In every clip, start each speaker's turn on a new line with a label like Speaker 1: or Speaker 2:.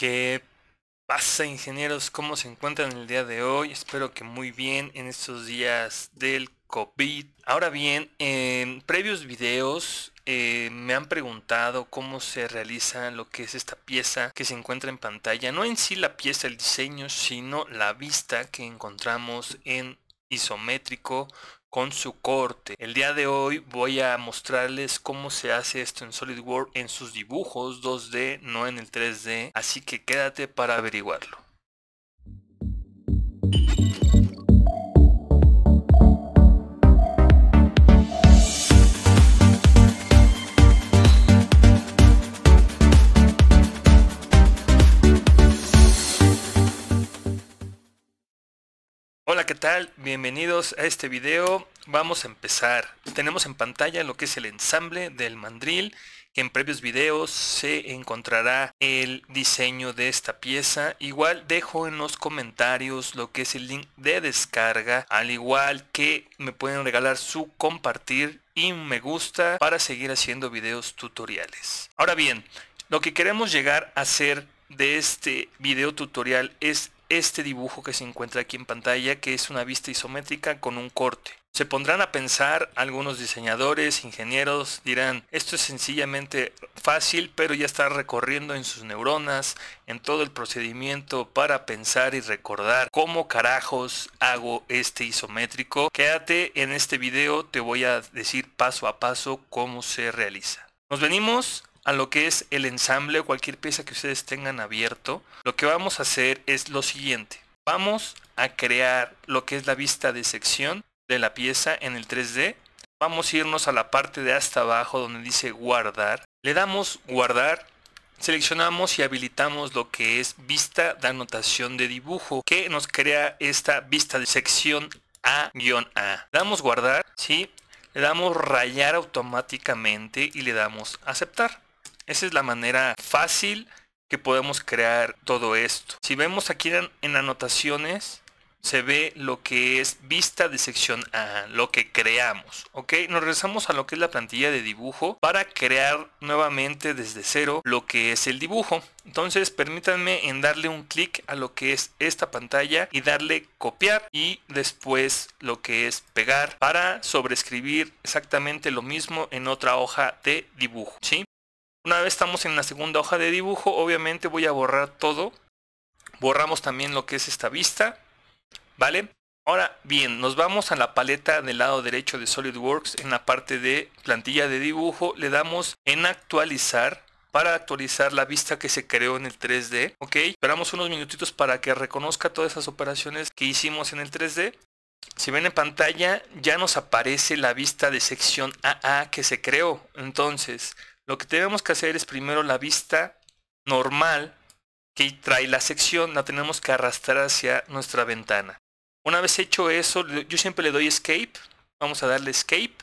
Speaker 1: ¿Qué pasa ingenieros? ¿Cómo se encuentran el día de hoy? Espero que muy bien en estos días del COVID. Ahora bien, en previos videos eh, me han preguntado cómo se realiza lo que es esta pieza que se encuentra en pantalla. No en sí la pieza, el diseño, sino la vista que encontramos en isométrico con su corte. El día de hoy voy a mostrarles cómo se hace esto en SolidWorks en sus dibujos 2D, no en el 3D, así que quédate para averiguarlo. Bienvenidos a este video. Vamos a empezar. Tenemos en pantalla lo que es el ensamble del mandril. en previos videos se encontrará el diseño de esta pieza. Igual dejo en los comentarios lo que es el link de descarga. Al igual que me pueden regalar su compartir y me gusta para seguir haciendo videos tutoriales. Ahora bien, lo que queremos llegar a hacer de este video tutorial es este dibujo que se encuentra aquí en pantalla, que es una vista isométrica con un corte. Se pondrán a pensar algunos diseñadores, ingenieros, dirán, esto es sencillamente fácil, pero ya está recorriendo en sus neuronas, en todo el procedimiento para pensar y recordar cómo carajos hago este isométrico. Quédate en este video, te voy a decir paso a paso cómo se realiza. Nos venimos a lo que es el ensamble o cualquier pieza que ustedes tengan abierto, lo que vamos a hacer es lo siguiente. Vamos a crear lo que es la vista de sección de la pieza en el 3D. Vamos a irnos a la parte de hasta abajo donde dice guardar. Le damos guardar Seleccionamos y habilitamos lo que es vista de anotación de dibujo que nos crea esta vista de sección A-A. -A. Damos guardar, ¿sí? Le damos rayar automáticamente y le damos aceptar. Esa es la manera fácil que podemos crear todo esto. Si vemos aquí en, anotaciones, se ve lo que es vista de sección A, lo que creamos, ¿ok? Nos regresamos a lo que es la plantilla de dibujo para crear nuevamente desde cero lo que es el dibujo. Entonces permítanme en darle un clic a lo que es esta pantalla y darle copiar y después lo que es pegar para sobreescribir exactamente lo mismo en otra hoja de dibujo, ¿sí? Una vez estamos en la segunda hoja de dibujo, obviamente voy a borrar todo. Borramos también lo que es esta vista, ¿vale? Ahora bien, nos vamos a la paleta del lado derecho de SolidWorks en la parte de plantilla de dibujo. Le damos en actualizar para actualizar la vista que se creó en el 3D. Ok, esperamos unos minutitos para que reconozca todas esas operaciones que hicimos en el 3D. Si ven en pantalla, ya nos aparece la vista de sección AA que se creó. Entonces, lo que tenemos que hacer es primero la vista normal que trae la sección, la tenemos que arrastrar hacia nuestra ventana. Una vez hecho eso, yo siempre le doy escape. Vamos a darle escape.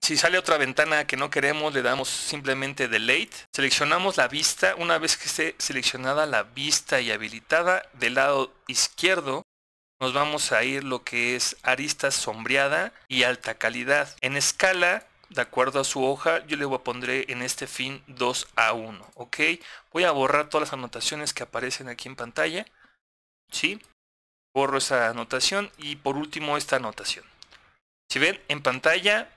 Speaker 1: Si sale otra ventana que no queremos, le damos simplemente delete. Seleccionamos la vista. Una vez que esté seleccionada la vista y habilitada del lado izquierdo, nos vamos a ir lo que es arista sombreada y alta calidad. En escala de acuerdo a su hoja, yo le voy a pondré en este fin 2 a 1, ¿ok? Voy a borrar todas las anotaciones que aparecen aquí en pantalla, ¿sí? Borro esa anotación y por último esta anotación. Si ven, en pantalla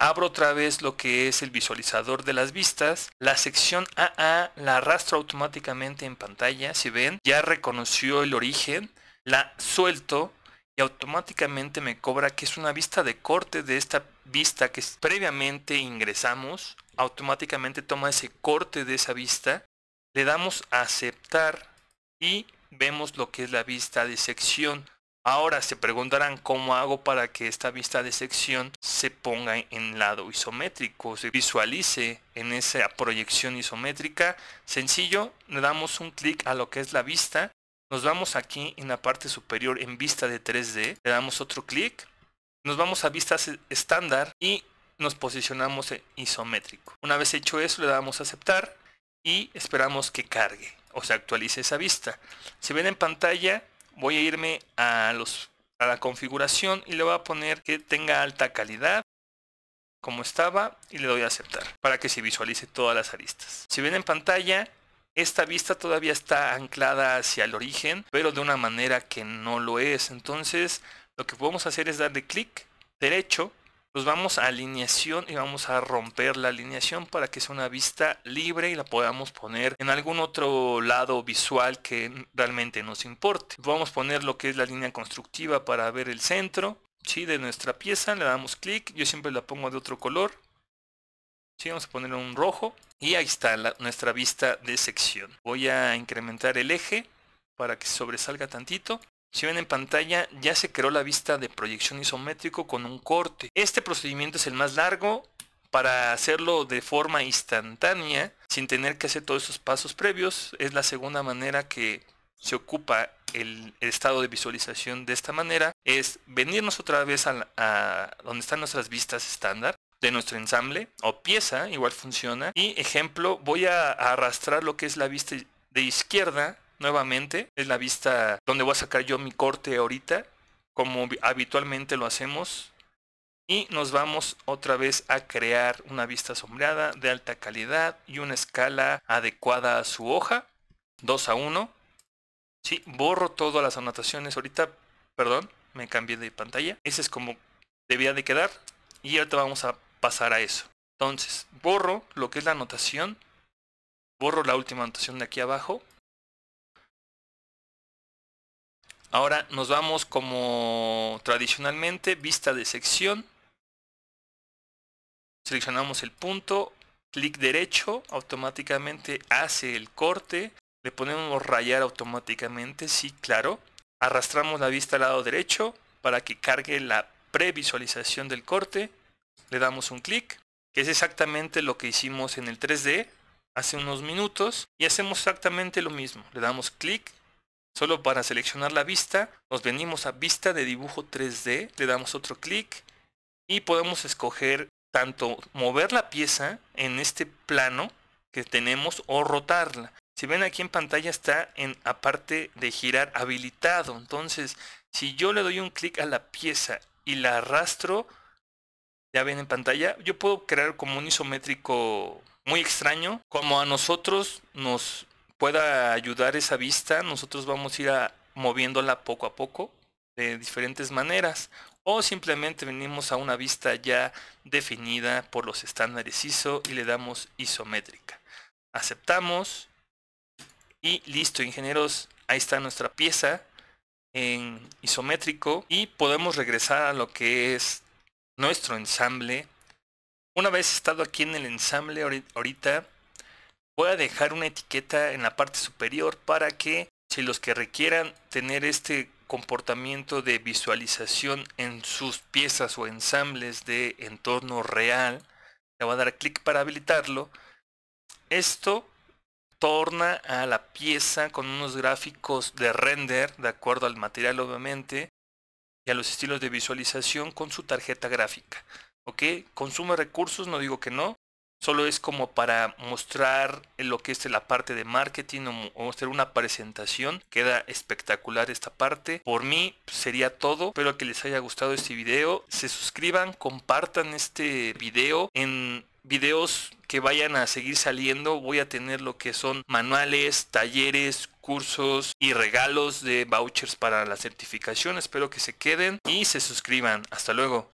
Speaker 1: abro otra vez lo que es el visualizador de las vistas. La sección AA la arrastro automáticamente en pantalla, si ven, ya reconoció el origen, la suelto y automáticamente me cobra que es una vista de corte de esta vista que previamente ingresamos, automáticamente toma ese corte de esa vista, le damos a aceptar y vemos lo que es la vista de sección. Ahora se preguntarán cómo hago para que esta vista de sección se ponga en lado isométrico, se visualice en esa proyección isométrica. Sencillo, le damos un clic a lo que es la vista. Nos vamos aquí en la parte superior en vista de 3D. Le damos otro clic nos vamos a vistas e-, estándar y nos posicionamos en isométrico. Una vez hecho eso le damos a aceptar y esperamos que cargue o se actualice esa vista. Si ven en pantalla voy a irme a, los, a la configuración y le voy a poner que tenga alta calidad como estaba y le doy a aceptar para que se visualice todas las aristas. Si ven en pantalla esta vista todavía está anclada hacia el origen pero de una manera que no lo es entonces lo que podemos hacer es darle clic derecho, nos vamos a alineación y vamos a romper la alineación para que sea una vista libre y la podamos poner en algún otro lado visual que realmente nos importe. Vamos a poner lo que es la línea constructiva para ver el centro ¿sí? de nuestra pieza, le damos clic, yo siempre la pongo de otro color. Vamos a ponerle un rojo y ahí está nuestra vista de sección. Voy a incrementar el eje para que sobresalga tantito si ven en pantalla, ya se creó la vista de proyección isométrico con un corte. Este procedimiento es el más largo para hacerlo de forma instantánea, sin tener que hacer todos esos pasos previos. Es la segunda manera que se ocupa el, estado de visualización de esta manera. Es venirnos otra vez a, a donde están nuestras vistas estándar de nuestro ensamble o pieza, igual funciona. Y ejemplo, voy a arrastrar lo que es la vista de izquierda nuevamente. Es la vista donde voy a sacar yo mi corte ahorita, como habitualmente lo hacemos. Y nos vamos otra vez a crear una vista sombreada de alta calidad y una escala adecuada a su hoja. 2 a 1. Si, borro todas las anotaciones ahorita. Perdón, me cambié de pantalla. Ese es como debía de quedar. Y ahorita vamos a pasar a eso. Entonces, borro lo que es la anotación. Borro la última anotación de aquí abajo. Ahora nos vamos como tradicionalmente, vista de sección. Seleccionamos el punto, clic derecho, automáticamente hace el corte. Le ponemos rayar automáticamente, sí, claro. Arrastramos la vista al lado derecho para que cargue la previsualización del corte. Le damos un clic, que es exactamente lo que hicimos en el 3D hace unos minutos. Y hacemos exactamente lo mismo. Le damos clic, Solo para seleccionar la vista, nos venimos a vista de dibujo 3D, le damos otro clic y podemos escoger tanto mover la pieza en este plano que tenemos o rotarla. Si ven aquí en pantalla está en aparte de girar habilitado. Entonces, si yo le doy un clic a la pieza y la arrastro, ya ven en pantalla, yo puedo crear como un isométrico muy extraño, como a nosotros nos pueda ayudar esa vista, nosotros vamos a ir a, moviéndola poco a poco de diferentes maneras. O simplemente venimos a una vista ya definida por los estándares ISO y le damos isométrica. Aceptamos. Y listo, ingenieros, ahí está nuestra pieza en isométrico y podemos regresar a lo que es nuestro ensamble. Una vez estado aquí en el ensamble ahorita, Voy a dejar una etiqueta en la parte superior para que si los que requieran tener este comportamiento de visualización en sus piezas o ensambles de entorno real, le voy a dar clic para habilitarlo. Esto torna a la pieza con unos gráficos de render, de acuerdo al material obviamente, y a los estilos de visualización con su tarjeta gráfica. ¿Ok? ¿Consume recursos? No digo que no solo es como para mostrar lo que es la parte de marketing o mostrar una presentación. Queda espectacular esta parte. Por mí pues, sería todo. Espero que les haya gustado este video. Se suscriban, compartan este video en videos que vayan a seguir saliendo. Voy a tener lo que son manuales, talleres, cursos y regalos de vouchers para la certificación. Espero que se queden y se suscriban. Hasta luego.